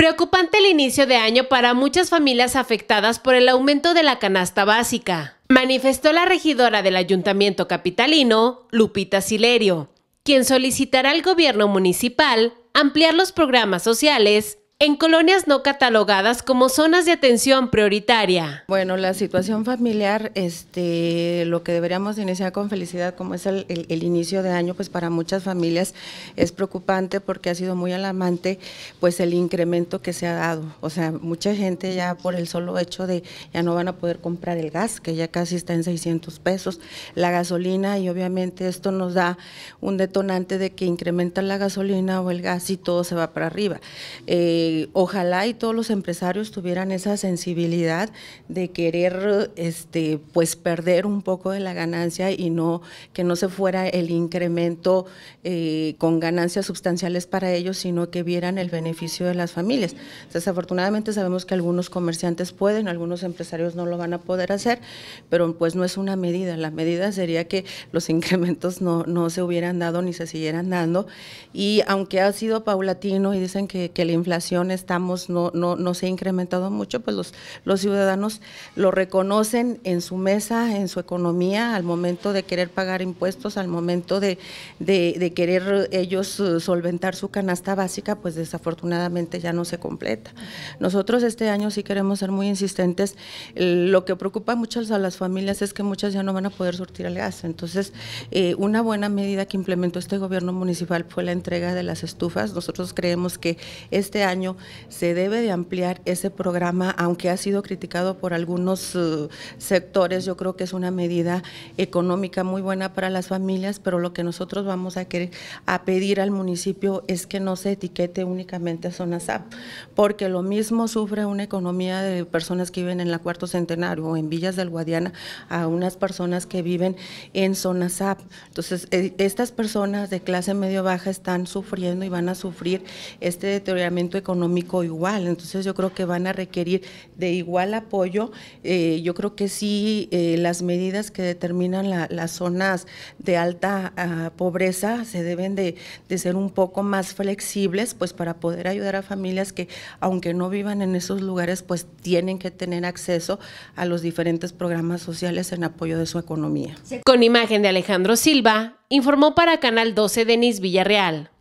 Preocupante el inicio de año para muchas familias afectadas por el aumento de la canasta básica, manifestó la regidora del Ayuntamiento Capitalino, Lupita Silerio, quien solicitará al gobierno municipal ampliar los programas sociales en colonias no catalogadas como zonas de atención prioritaria. Bueno, la situación familiar, este, lo que deberíamos iniciar con felicidad, como es el, inicio de año, pues para muchas familias es preocupante porque ha sido muy alarmante pues el incremento que se ha dado. O sea, mucha gente ya por el solo hecho de ya no van a poder comprar el gas, que ya casi está en 600 pesos, la gasolina y obviamente esto nos da un detonante de que incrementa la gasolina o el gas y todo se va para arriba. Eh, eh, ojalá y todos los empresarios tuvieran esa sensibilidad de querer este, pues perder un poco de la ganancia y no que no se fuera el incremento eh, con ganancias sustanciales para ellos, sino que vieran el beneficio de las familias. Desafortunadamente sabemos que algunos comerciantes pueden, algunos empresarios no lo van a poder hacer, pero pues no es una medida. La medida sería que los incrementos no, se hubieran dado ni se siguieran dando. Y aunque ha sido paulatino y dicen que la inflación estamos, no, no, se ha incrementado mucho, pues los, los ciudadanos lo reconocen en su mesa, en su economía, al momento de querer pagar impuestos, al momento de, querer ellos eh, solventar su canasta básica, pues desafortunadamente ya no se completa. Nosotros este año sí queremos ser muy insistentes. Lo que preocupa mucho a las familias es que muchas ya no van a poder surtir el gas. Entonces, eh, una buena medida que implementó este gobierno municipal fue la entrega de las estufas. Nosotros creemos que este año se debe de ampliar ese programa, aunque ha sido criticado por algunos eh, sectores, yo creo que es una medida económica muy buena para las familias, pero lo que nosotros vamos a, querer, a pedir al municipio es que no se etiquete únicamente a zonas SAP, porque lo mismo sufre una economía de personas que viven en la Cuarto Centenario o en Villas del Guadiana a unas personas que viven en zona SAP. Entonces, eh, estas personas de clase medio-baja están sufriendo y van a sufrir este deterioramiento económico económico igual. Entonces yo creo que van a requerir de igual apoyo. Eh, yo creo que sí, eh, las medidas que determinan las zonas de alta ah, pobreza se deben de, de, ser un poco más flexibles, pues para poder ayudar a familias que, aunque no vivan en esos lugares, pues tienen que tener acceso a los diferentes programas sociales en apoyo de su economía. Con imagen de Alejandro Silva, informó para Canal 12 Denis Villarreal.